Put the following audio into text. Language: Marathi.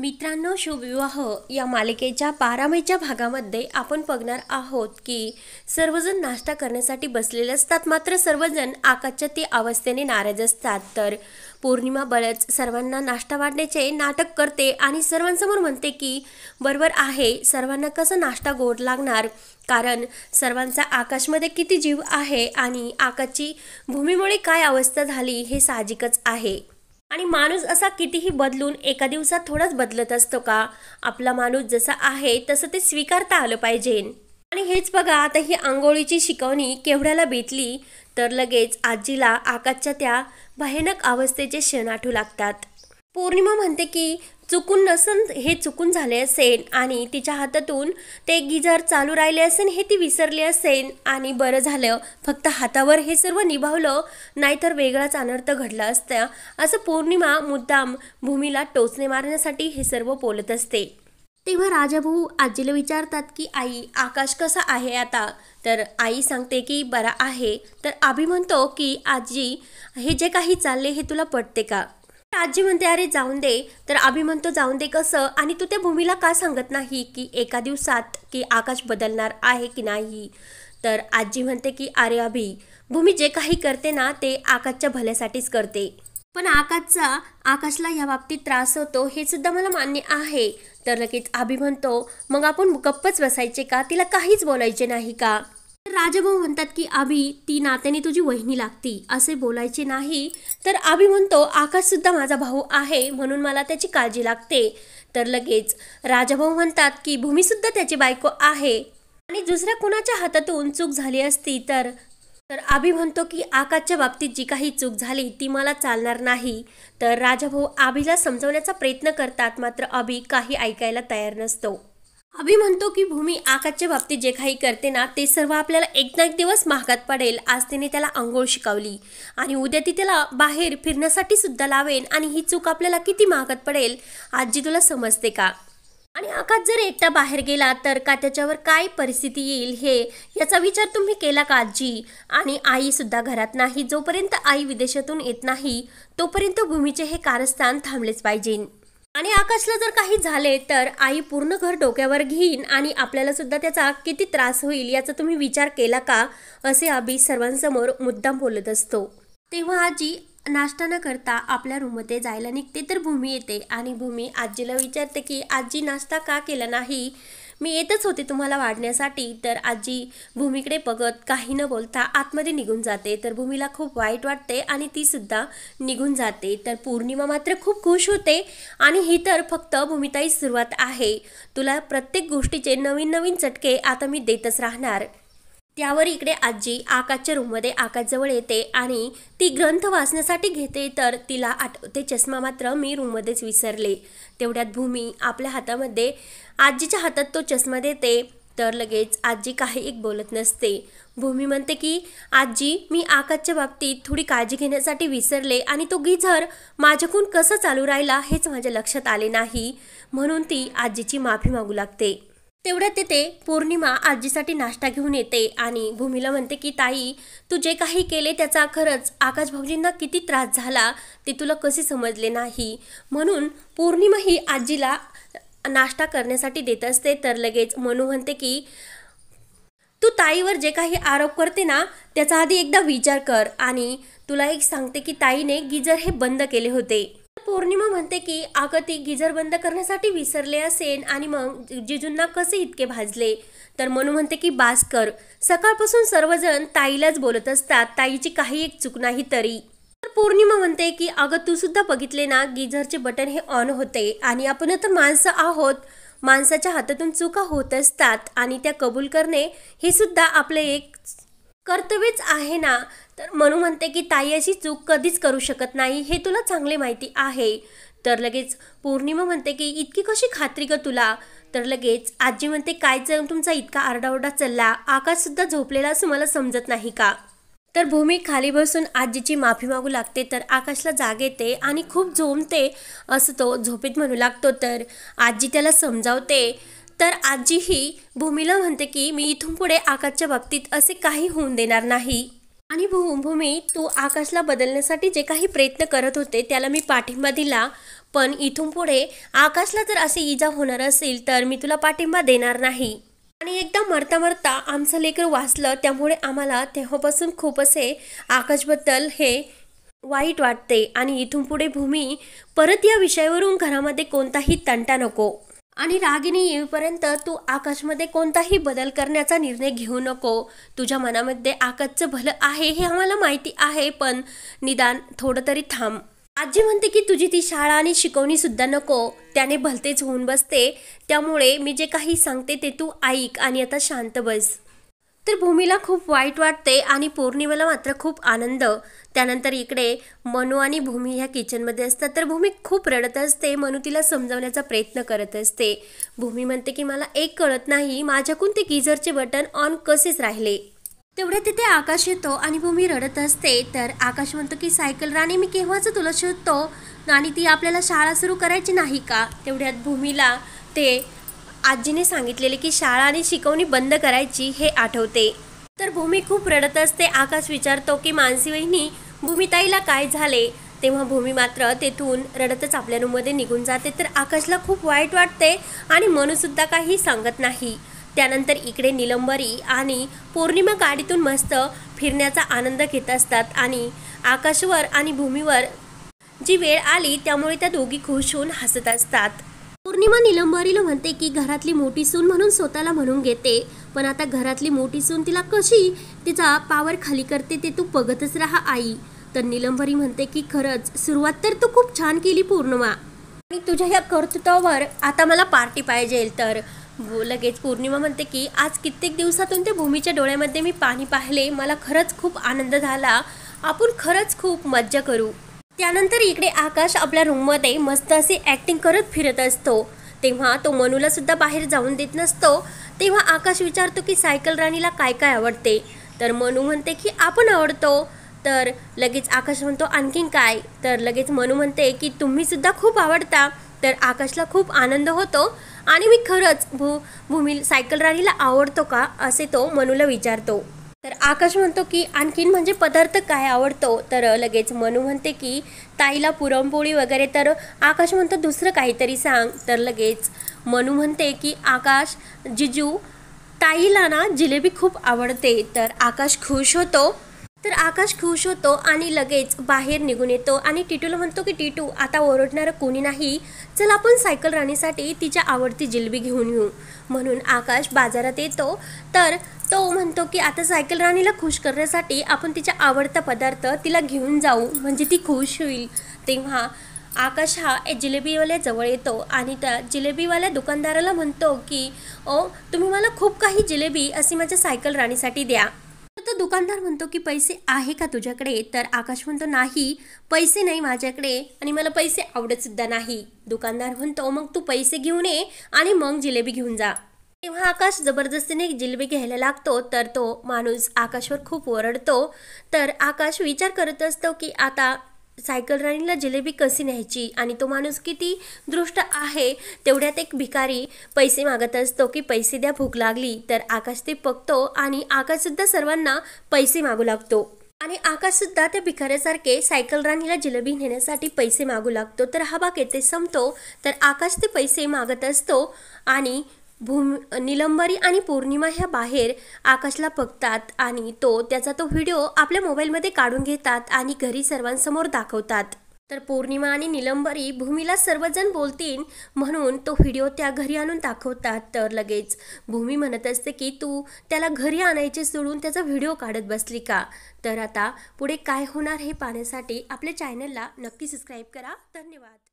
मित्रांनो शुभविवाह या मालिकेच्या बारामेच्या भागामध्ये आपण बघणार आहोत की सर्वजण नाश्ता करण्यासाठी बसलेले असतात मात्र सर्वजण आकाशच्या ती अवस्थेने नाराज असतात तर पौर्णिमा बळच सर्वांना नाश्ता वाढण्याचे नाटक करते आणि सर्वांसमोर म्हणते की बरोबर आहे सर्वांना कसं नाश्ता गोड लागणार कारण सर्वांचा आकाशमध्ये किती जीव आहे आणि आकाशची भूमीमुळे काय अवस्था झाली हे साहजिकच आहे आणि माणूस असा कितीही बदलून एका दिवसात थोडाच बदलत असतो का आपला माणूस जसा आहे तसं ते स्वीकारता आलं पाहिजे आणि हेच बघा आता ही आंघोळीची शिकवणी केवढ्याला बेतली तर लगेच आजीला आकाशच्या त्या भयानक अवस्थेचे क्षण आठू लागतात पौर्णिमा म्हणते की चुकून नसन हे चुकून झाले असेल आणि तिच्या हातातून ते गिजर चालू राहिले असेल हे ती विसरली असेल आणि बरं झालं फक्त हातावर हे सर्व निभावलं नाहीतर वेगळाच अनर्थ घडला असता असं पौर्णिमा मुद्दाम भूमीला टोचणे मारण्यासाठी हे सर्व बोलत असते तेव्हा राजाभाऊ आजीला विचारतात की आई आकाश कसा आहे आता तर आई सांगते की बरा आहे तर आभी म्हणतो की आजी हे जे काही चालले हे तुला पटते का आजी म्हणते अरे जाऊन दे तर आम्ही म्हणतो जाऊन दे कसं आणि तू त्या भूमीला का सांगत नाही की एका दिवसात की आकाश बदलणार आहे की नाही तर आजी म्हणते की अरे अभी भूमी जे काही करते ना ते आकाशच्या भल्यासाठीच करते पण आकाशचा आकाशला या बाबतीत त्रास होतो हे सुद्धा मला मान्य आहे तर लगेच आभी म्हणतो मग आपण गप्पच बसायचे का तिला काहीच बोलायचे नाही का राजाभाऊ म्हणतात की आभी ती नात्याने तुझी वहिनी लागती असे बोलायचे नाही तर आभी म्हणतो आकाशसुद्धा माझा भाऊ आहे म्हणून मला त्याची काळजी लागते तर लगेच राजाभाऊ म्हणतात की भूमीसुद्धा त्याची बायको आहे आणि दुसऱ्या कोणाच्या हातातून चूक झाली असती तर तर आभी म्हणतो की आकाशच्या बाबतीत जी काही चूक झाली ती मला चालणार नाही तर राजाभाऊ आभीला समजवण्याचा प्रयत्न करतात मात्र आभी काही ऐकायला तयार नसतो आम्ही म्हणतो की भूमी आकाशच्या बाबतीत जे काही करते ना ते सर्व आपल्याला एक ना एक दिवस महागात पडेल आज तिने त्याला आंघोळ शिकवली आणि उद्या ती त्याला बाहेर फिरण्यासाठी सुद्धा लावेन आणि ही चूक आपल्याला किती महागात पडेल आजी तुला समजते का आणि आकाश जर एकदा बाहेर गेला तर का त्याच्यावर काय परिस्थिती येईल हे याचा विचार तुम्ही केला का आजी आणि आईसुद्धा घरात नाही जोपर्यंत आई विदेशातून येत नाही तोपर्यंत भूमीचे हे कारस्थान थांबलेच पाहिजे आणि आकाशला जर काही झाले तर आई पूर्ण घर डोक्यावर घेईन आणि आपल्याला सुद्धा त्याचा किती त्रास होईल याचा तुम्ही विचार केला का असे आबी सर्वांसमोर मुद्दाम बोलत असतो तेव्हा आजी नाश्ता न करता आपल्या रूममध्ये जायला निघते तर भूमी येते आणि भूमी आजीला विचारते की आजी नाश्ता का केला नाही मी येतच होते तुम्हाला वाढण्यासाठी तर आजी भूमीकडे बघत काही न बोलता आतमध्ये निघून जाते तर भूमीला खूप वाईट वाटते आणि तीसुद्धा निघून जाते तर पौर्णिमा मात्र खूप खुश होते आणि ही तर फक्त भूमिताई सुरुवात आहे तुला प्रत्येक गोष्टीचे नवीन नवीन चटके आता मी देतच राहणार त्यावर इकडे आजी आकाशच्या रूममध्ये आकाशजवळ येते आणि ती ग्रंथ वाचण्यासाठी घेते तर तिला आठवते चष्मा मात्र मी रूममध्येच विसरले तेवढ्यात भूमी आपल्या हातामध्ये आजीच्या हातात तो चष्मा देते तर लगेच आजी काही एक बोलत नसते भूमी म्हणते की आजी मी आकाशच्या बाबतीत थोडी काळजी घेण्यासाठी विसरले आणि तो गिझर माझ्याकडून कसं चालू राहिला हेच माझ्या लक्षात आले नाही म्हणून ती आजीची माफी मागू लागते तेवढ्यात तिथे पौर्णिमा आजीसाठी नाश्ता घेऊन येते आणि भूमीला म्हणते की ताई तू जे काही केले त्याचा खरंच आकाश किती त्रास झाला ते तुला कसे समजले नाही म्हणून पौर्णिमा ही आजीला नाश्ता करण्यासाठी देत असते तर लगेच मनू म्हणते की तू ताईवर जे काही आरोप करते ना त्याचा आधी एकदा विचार कर आणि तुला एक सांगते की ताईने गिजर हे बंद केले होते पौर्णिमा म्हणते की अगं ती बंद करण्यासाठी विसरले असेल आणि मग जिजूंना कसे इतके भाजले तर मनू म्हणते की बास कर सकाळपासून सर्वजण ताईलाच बोलत असतात ताईची काही एक चूक नाही तरी तर पौर्णिमा म्हणते की अगं तू सुद्धा बघितले ना गिझरचे बटन हे ऑन होते आणि आपण तर माणसं आहोत माणसाच्या हातातून चुका होत असतात आणि त्या कबूल करणे हे सुद्धा आपले एक कर्तव्यच आहे ना तर म्हणू म्हणते की ताई अशी चूक कधीच करू शकत नाही हे तुला चांगले माहिती आहे तर लगेच पौर्णिमा म्हणते की इतकी कशी खात्री ग तुला तर लगेच आजी म्हणते काय तुमचा इतका आरडाओरडा चालला आकाशसुद्धा झोपलेला असं मला समजत नाही का तर भूमी खाली बसून आजीची माफी मागू लागते तर आकाशला जाग येते आणि खूप झोमते असं तो झोपेत म्हणू लागतो तर आजी त्याला समजावते तर आजीही ही भूमीला म्हणते की मी इथून पुढे आकाशच्या बाबतीत असे काही होऊन देणार नाही आणि भू भूमी तू आकाशला बदलण्यासाठी जे काही प्रयत्न करत होते त्याला मी पाठिंबा दिला पण इथून पुढे आकाशला जर असे इजा होणार असेल तर मी तुला पाठिंबा देणार नाही आणि एकदा मरता मरता आमचं लेकर वाचलं त्यामुळे आम्हाला तेव्हापासून खूप असे आकाशबद्दल हे वाईट वाटते आणि इथून पुढे भूमी परत या विषयावरून घरामध्ये कोणताही तंटा नको आणि रागिनी येईपर्यंत तू आकाशमध्ये कोणताही बदल करण्याचा निर्णय घेऊ नको तुझ्या मनामध्ये आकाशचं भलं आहे हे आम्हाला माहिती आहे पण निदान थोडं तरी थांब आजी म्हणते की तुझी ती शाळा आणि शिकवणीसुद्धा नको त्याने भलतेच होऊन बसते त्यामुळे मी जे काही सांगते ते तू ऐक आणि आता शांत बस तर भूमीला खूप वाईट वाटते आणि पौर्णिमेला मात्र खूप आनंद त्यानंतर इकडे मनू आणि भूमी ह्या किचनमध्ये असतात तर भूमी खूप रडत असते मनू तिला समजवण्याचा प्रयत्न करत असते भूमी म्हणते की मला एक कळत नाही माझ्याकून ते गिझरचे बटन ऑन कसेच राहिले तेवढ्या तिथे आकाश येतो आणि भूमी रडत असते तर आकाश म्हणतो की सायकल राणी मी केव्हाच तुला शोधतो आणि ती आपल्याला शाळा सुरू करायची नाही का तेवढ्यात भूमीला ते आजीने सांगितलेले की शाळा आणि शिकवणी बंद करायची हे आठवते तर भूमी खूप रडत असते आकाश विचारतो की मानसी वहिनी भूमिताईला काय झाले तेव्हा भूमी मात्र तेथून रडतच आपल्या रूममध्ये निघून जाते तर आकाशला खूप वाईट वाटते आणि मनूसुद्धा काही सांगत नाही त्यानंतर इकडे निलंबरी आणि पौर्णिमा गाडीतून मस्त फिरण्याचा आनंद घेत असतात आणि आकाशवर आणि भूमीवर जी वेळ आली त्यामुळे त्या दोघी खुश होऊन हसत असतात पौर्णिमा निलंबरीला म्हणते की घरातली मोठी सून म्हणून स्वतःला म्हणून घेते पण आता घरातली मोठी सून तिला कशी तिचा पावर खाली करते ते तू बघतच राहा आई तर निलंबरी म्हणते की खरंच सुरुवात तर तू खूप छान केली पौर्णिमा आणि तुझ्या ह्या कर्तृत्वावर आता मला पार्टी पाहिजे तर लगेच पौर्णिमा म्हणते की आज कित्येक दिवसातून त्या भूमीच्या डोळ्यामध्ये मी पाणी पाहिले मला खरंच खूप आनंद झाला आपण खरंच खूप मज्जा करू त्यानंतर इकडे आकाश आपल्या रूममध्ये मस्त असे ॲक्टिंग करत फिरत असतो तेव्हा तो मनूलासुद्धा सुद्धा बाहेर जाऊन देत नसतो तेव्हा आकाश विचारतो की सायकल राणीला काय काय आवडते तर मनू म्हणते की आपण आवडतो तर लगेच आकाश म्हणतो आणखीन काय तर लगेच मनू म्हणते की तुम्हीसुद्धा खूप आवडता तर आकाशला खूप आनंद होतो आणि मी खरंच भू भूमी सायकल राणीला आवडतो का असे तो मनूला विचारतो तर आकाश म्हणतो की आणखीन म्हणजे पदार्थ काय आवडतो तर लगेच मनू म्हणते की ताईला पुरणपोळी वगैरे तर आकाश म्हणतो दुसरं काहीतरी सांग तर लगेच मनू म्हणते की आकाश जिजू ताईला ना जिलेबी खूप आवडते तर आकाश खुश होतो तर आकाश खुश होतो आणि लगेच बाहेर निघून येतो आणि टिटूला म्हणतो की टिटू आता ओरडणारं कोणी नाही चल आपण सायकल राणीसाठी तिच्या आवडती जिलबी घेऊन येऊ म्हणून आकाश बाजारात येतो तर तो म्हणतो की आता सायकल राणीला खुश करण्यासाठी आपण तिचा आवडता पदार्थ तिला घेऊन जाऊ म्हणजे ती खुश होईल तेव्हा आकाश हा जिलेबीवाल्याजवळ येतो आणि त्या जिलेबीवाल्या दुकानदाराला म्हणतो की ओ तुम्ही मला खूप काही जिलेबी अशी माझ्या सायकल राणीसाठी द्या दुकानदार म्हणतो की पैसे आहे का तुझ्याकडे तर आकाश म्हणतो नाही पैसे नाही माझ्याकडे आणि मला पैसे आवडतसुद्धा नाही दुकानदार म्हणतो मग तू पैसे घेऊन ये आणि मग जिलेबी घेऊन जा तेव्हा आकाश जबरदस्तीने जिलेबी घ्यायला लागतो तर तो माणूस आकाशवर खूप ओरडतो तर आकाश विचार करत असतो की आता सायकल राणीला जिलेबी कशी न्यायची आणि तो माणूस किती दृष्ट आहे तेवढ्यात एक भिकारी पैसे मागत असतो की पैसे द्या भूक लागली तर आकाश ते पकतो आणि आकाशसुद्धा सर्वांना पैसे मागू लागतो आणि आकाशसुद्धा त्या भिकाऱ्यासारखे सायकल राणीला जिलेबी नेण्यासाठी पैसे मागू लागतो तर हा भाग येथे संपतो तर आकाश ते पैसे मागत असतो आणि भूम निलंबरी आणि पौर्णिमा ह्या बाहेर आकाशला बघतात आणि तो त्याचा तो व्हिडिओ आपल्या मोबाईलमध्ये काढून घेतात आणि घरी सर्वांसमोर दाखवतात तर पौर्णिमा आणि निलंबरी भूमीला सर्वजण बोलतील म्हणून तो व्हिडिओ त्या घरी आणून दाखवतात तर लगेच भूमी म्हणत असते की तू त्याला घरी आणायचे सोडून त्याचा व्हिडिओ काढत बसली का तर आता पुढे काय होणार हे पाहण्यासाठी आपल्या चॅनलला नक्की सबस्क्राईब करा धन्यवाद